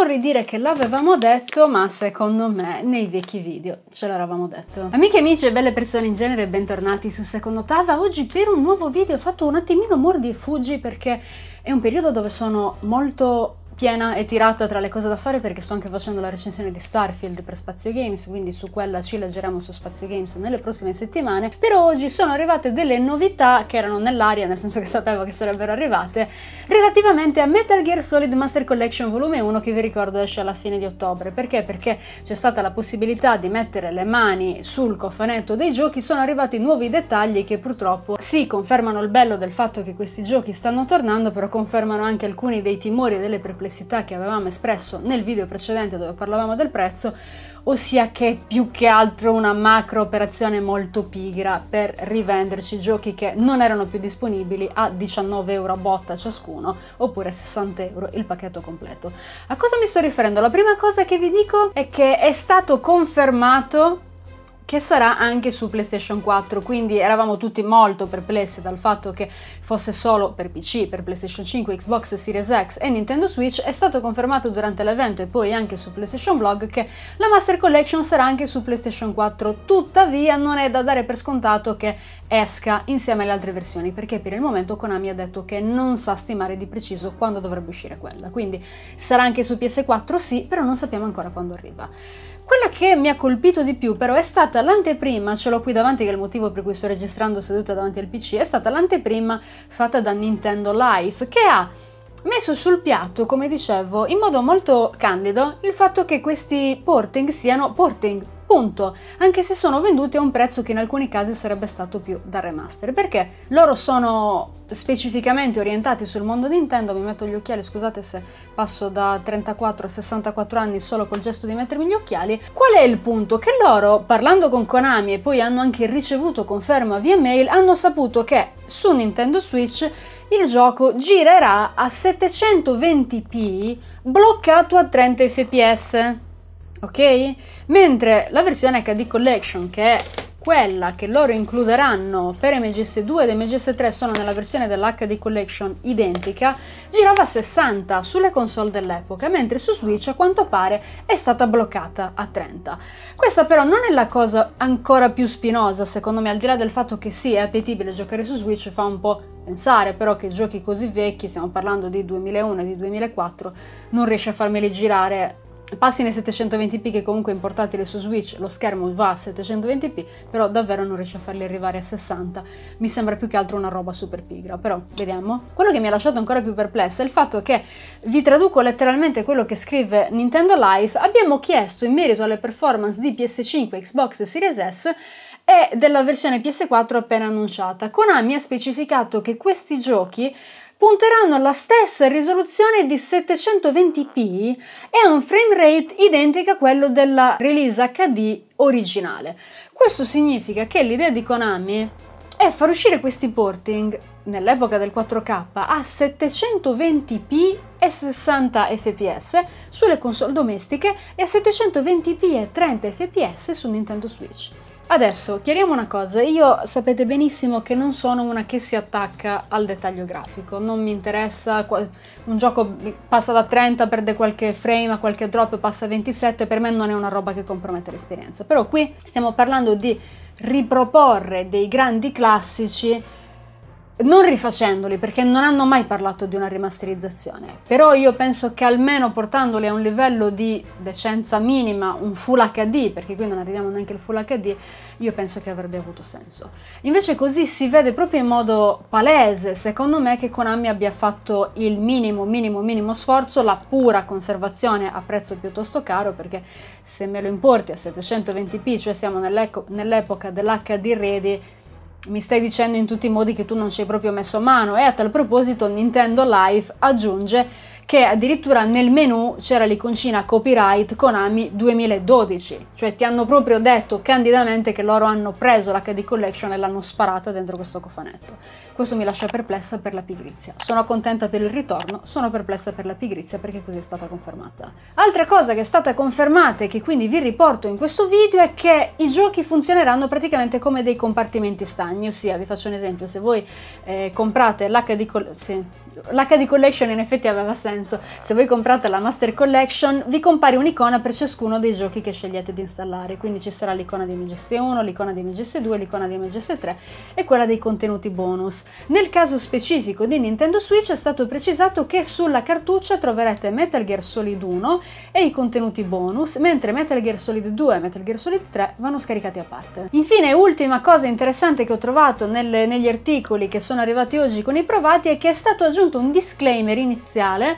vorrei dire che l'avevamo detto, ma secondo me nei vecchi video ce l'eravamo detto. Amiche, amici e belle persone in genere, bentornati su Secondo Tava. Oggi per un nuovo video ho fatto un attimino mordi e fuggi perché è un periodo dove sono molto piena e tirata tra le cose da fare perché sto anche facendo la recensione di Starfield per Spazio Games, quindi su quella ci leggeremo su Spazio Games nelle prossime settimane. Però oggi sono arrivate delle novità che erano nell'aria, nel senso che sapevo che sarebbero arrivate, relativamente a Metal Gear Solid Master Collection Volume 1 che vi ricordo esce alla fine di ottobre. Perché? Perché c'è stata la possibilità di mettere le mani sul cofanetto dei giochi, sono arrivati nuovi dettagli che purtroppo sì, confermano il bello del fatto che questi giochi stanno tornando, però confermano anche alcuni dei timori e delle perplessità perplessità che avevamo espresso nel video precedente dove parlavamo del prezzo, ossia che è più che altro una macro operazione molto pigra per rivenderci giochi che non erano più disponibili a 19 euro a botta ciascuno oppure 60 euro il pacchetto completo. A cosa mi sto riferendo? La prima cosa che vi dico è che è stato confermato che sarà anche su PlayStation 4, quindi eravamo tutti molto perplessi dal fatto che fosse solo per PC, per PlayStation 5, Xbox Series X e Nintendo Switch, è stato confermato durante l'evento e poi anche su PlayStation Blog che la Master Collection sarà anche su PlayStation 4, tuttavia non è da dare per scontato che esca insieme alle altre versioni, perché per il momento Konami ha detto che non sa stimare di preciso quando dovrebbe uscire quella, quindi sarà anche su PS4 sì, però non sappiamo ancora quando arriva. Quella che mi ha colpito di più però è stata l'anteprima, ce l'ho qui davanti che è il motivo per cui sto registrando seduta davanti al PC, è stata l'anteprima fatta da Nintendo Life che ha messo sul piatto, come dicevo, in modo molto candido il fatto che questi porting siano porting Punto. Anche se sono venduti a un prezzo che in alcuni casi sarebbe stato più da remaster, perché loro sono specificamente orientati sul mondo Nintendo, mi metto gli occhiali, scusate se passo da 34 a 64 anni solo col gesto di mettermi gli occhiali. Qual è il punto? Che loro, parlando con Konami e poi hanno anche ricevuto conferma via mail, hanno saputo che su Nintendo Switch il gioco girerà a 720p bloccato a 30 fps ok? Mentre la versione HD Collection, che è quella che loro includeranno per MGS2 ed MGS3 sono nella versione dell'HD Collection identica, girava a 60 sulle console dell'epoca, mentre su Switch a quanto pare è stata bloccata a 30. Questa però non è la cosa ancora più spinosa, secondo me, al di là del fatto che sì, è appetibile giocare su Switch, fa un po' pensare però che giochi così vecchi, stiamo parlando di 2001 e di 2004, non riesce a farmeli girare passi nei 720p che comunque è importatile su Switch, lo schermo va a 720p, però davvero non riesce a farli arrivare a 60, mi sembra più che altro una roba super pigra, però vediamo. Quello che mi ha lasciato ancora più perplessa è il fatto che, vi traduco letteralmente quello che scrive Nintendo Life, abbiamo chiesto in merito alle performance di PS5, Xbox Series S e della versione PS4 appena annunciata. Konami ha specificato che questi giochi punteranno alla stessa risoluzione di 720p e a un frame rate identico a quello della release HD originale. Questo significa che l'idea di Konami è far uscire questi porting nell'epoca del 4K a 720p e 60 fps sulle console domestiche e a 720p e 30 fps su Nintendo Switch. Adesso chiariamo una cosa, io sapete benissimo che non sono una che si attacca al dettaglio grafico, non mi interessa, un gioco passa da 30, perde qualche frame, qualche drop, passa a 27, per me non è una roba che compromette l'esperienza, però qui stiamo parlando di riproporre dei grandi classici non rifacendoli perché non hanno mai parlato di una rimasterizzazione, però io penso che almeno portandoli a un livello di decenza minima, un full HD, perché qui non arriviamo neanche al full HD, io penso che avrebbe avuto senso. Invece così si vede proprio in modo palese, secondo me, che Konami abbia fatto il minimo, minimo, minimo sforzo, la pura conservazione a prezzo piuttosto caro, perché se me lo importi a 720p, cioè siamo nell'epoca dell'HD ready, mi stai dicendo in tutti i modi che tu non ci hai proprio messo mano e a tal proposito Nintendo Life aggiunge che addirittura nel menu c'era l'iconcina copyright Konami 2012, cioè ti hanno proprio detto candidamente che loro hanno preso l'HD Collection e l'hanno sparata dentro questo cofanetto. Questo mi lascia perplessa per la pigrizia. Sono contenta per il ritorno, sono perplessa per la pigrizia perché così è stata confermata. Altra cosa che è stata confermata e che quindi vi riporto in questo video è che i giochi funzioneranno praticamente come dei compartimenti stagni, ossia vi faccio un esempio, se voi eh, comprate l'HD, sì, l'HD Collection in effetti aveva senso, se voi comprate la Master Collection vi compare un'icona per ciascuno dei giochi che scegliete di installare, quindi ci sarà l'icona di MGS1, l'icona di MGS2, l'icona di MGS3 e quella dei contenuti bonus. Nel caso specifico di Nintendo Switch è stato precisato che sulla cartuccia troverete Metal Gear Solid 1 e i contenuti bonus, mentre Metal Gear Solid 2 e Metal Gear Solid 3 vanno scaricati a parte. Infine, ultima cosa interessante che ho trovato nelle, negli articoli che sono arrivati oggi con i provati è che è stato aggiunto un disclaimer iniziale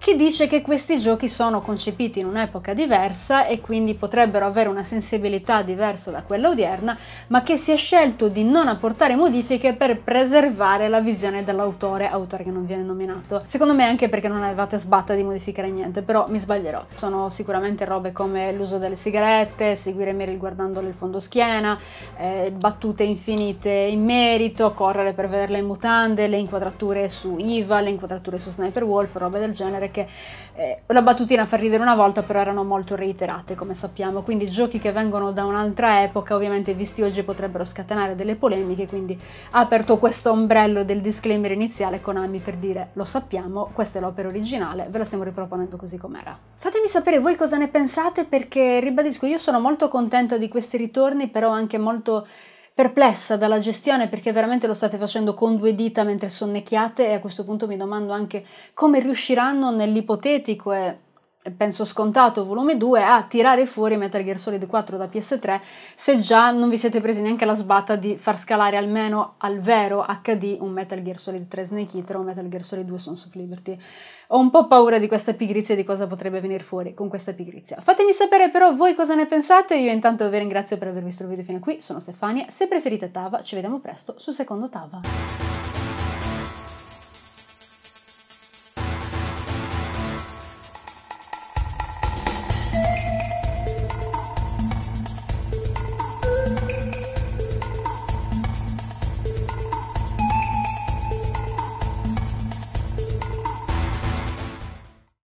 che dice che questi giochi sono concepiti in un'epoca diversa e quindi potrebbero avere una sensibilità diversa da quella odierna, ma che si è scelto di non apportare modifiche per preservare la visione dell'autore, autore che non viene nominato. Secondo me anche perché non avevate sbatta di modificare niente, però mi sbaglierò. Sono sicuramente robe come l'uso delle sigarette, seguire Meryl guardandole il fondo schiena, eh, battute infinite in merito, correre per vederle in mutande, le inquadrature su Iva, le inquadrature su Sniper Wolf, robe del genere perché eh, la battutina fa ridere una volta, però erano molto reiterate, come sappiamo. Quindi giochi che vengono da un'altra epoca, ovviamente visti oggi, potrebbero scatenare delle polemiche. Quindi ha aperto questo ombrello del disclaimer iniziale Konami per dire lo sappiamo, questa è l'opera originale, ve la stiamo riproponendo così com'era. Fatemi sapere voi cosa ne pensate perché ribadisco, io sono molto contenta di questi ritorni, però anche molto perplessa dalla gestione perché veramente lo state facendo con due dita mentre sonnecchiate e a questo punto mi domando anche come riusciranno nell'ipotetico e penso scontato, volume 2, a tirare fuori Metal Gear Solid 4 da PS3 se già non vi siete presi neanche la sbatta di far scalare almeno al vero HD un Metal Gear Solid 3 Snake Eater o un Metal Gear Solid 2 Sons of Liberty. Ho un po' paura di questa pigrizia e di cosa potrebbe venire fuori con questa pigrizia. Fatemi sapere però voi cosa ne pensate, io intanto vi ringrazio per aver visto il video fino a qui, sono Stefania, se preferite Tava ci vediamo presto su Secondo Tava.